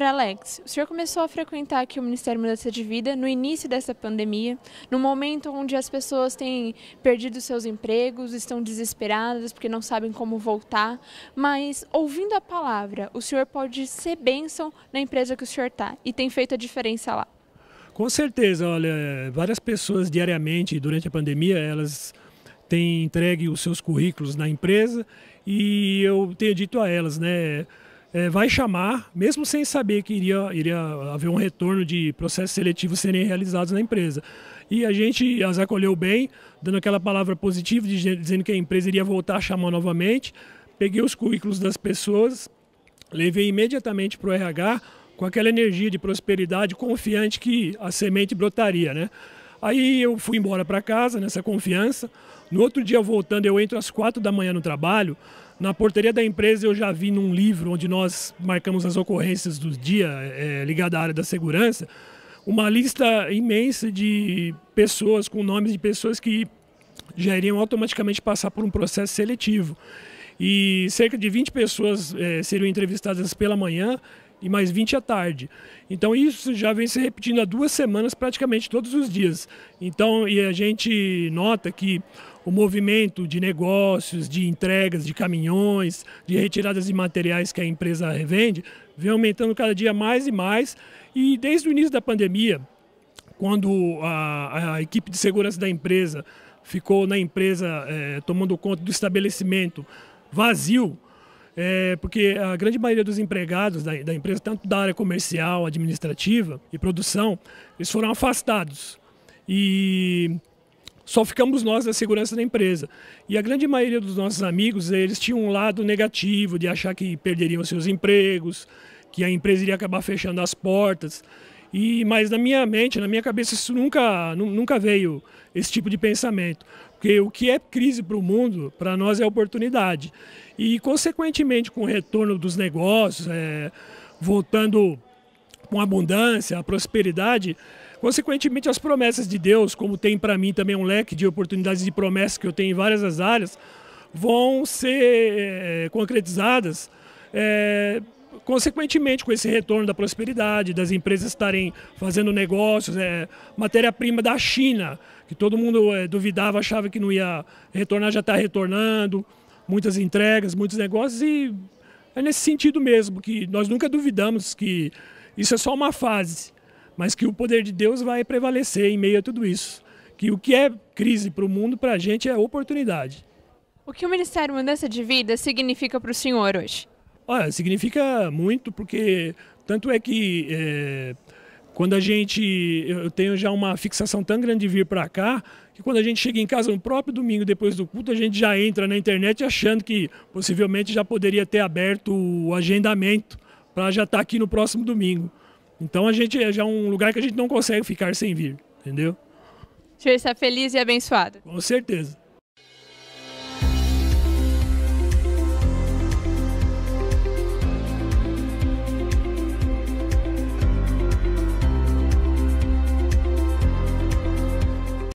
Senhor Alex, o senhor começou a frequentar aqui o Ministério Mudança de Vida no início dessa pandemia, no momento onde as pessoas têm perdido seus empregos, estão desesperadas porque não sabem como voltar, mas ouvindo a palavra, o senhor pode ser bênção na empresa que o senhor está e tem feito a diferença lá. Com certeza, olha, várias pessoas diariamente durante a pandemia, elas têm entregue os seus currículos na empresa e eu tenho dito a elas, né, é, vai chamar, mesmo sem saber que iria, iria haver um retorno de processos seletivos serem realizados na empresa. E a gente as acolheu bem, dando aquela palavra positiva, de, dizendo que a empresa iria voltar a chamar novamente. Peguei os currículos das pessoas, levei imediatamente para o RH, com aquela energia de prosperidade confiante que a semente brotaria, né? Aí eu fui embora para casa nessa confiança. No outro dia voltando, eu entro às quatro da manhã no trabalho. Na portaria da empresa eu já vi num livro onde nós marcamos as ocorrências do dia é, ligada à área da segurança, uma lista imensa de pessoas com nomes de pessoas que já iriam automaticamente passar por um processo seletivo. E cerca de 20 pessoas é, seriam entrevistadas pela manhã e mais 20 à tarde. Então isso já vem se repetindo há duas semanas praticamente todos os dias. Então e a gente nota que o movimento de negócios, de entregas de caminhões, de retiradas de materiais que a empresa revende, vem aumentando cada dia mais e mais. E desde o início da pandemia, quando a, a equipe de segurança da empresa ficou na empresa eh, tomando conta do estabelecimento vazio, é, porque a grande maioria dos empregados da, da empresa, tanto da área comercial, administrativa e produção, eles foram afastados. E só ficamos nós da segurança da empresa. E a grande maioria dos nossos amigos, eles tinham um lado negativo de achar que perderiam seus empregos, que a empresa iria acabar fechando as portas. E, mas na minha mente, na minha cabeça, isso nunca, nunca veio esse tipo de pensamento. Porque o que é crise para o mundo, para nós é oportunidade. E, consequentemente, com o retorno dos negócios, é, voltando com abundância, a prosperidade, consequentemente, as promessas de Deus, como tem para mim também um leque de oportunidades e promessas que eu tenho em várias as áreas, vão ser é, concretizadas. É, consequentemente, com esse retorno da prosperidade, das empresas estarem fazendo negócios, é, matéria-prima da China, que todo mundo é, duvidava, achava que não ia retornar, já está retornando, muitas entregas, muitos negócios, e é nesse sentido mesmo, que nós nunca duvidamos que isso é só uma fase, mas que o poder de Deus vai prevalecer em meio a tudo isso. Que o que é crise para o mundo, para a gente, é oportunidade. O que o Ministério Mudança de Vida significa para o senhor hoje? Olha, significa muito porque tanto é que é, quando a gente eu tenho já uma fixação tão grande de vir para cá que quando a gente chega em casa no próprio domingo depois do culto a gente já entra na internet achando que possivelmente já poderia ter aberto o agendamento para já estar tá aqui no próximo domingo. Então a gente é já um lugar que a gente não consegue ficar sem vir, entendeu? Senhor está feliz e abençoado. Com certeza.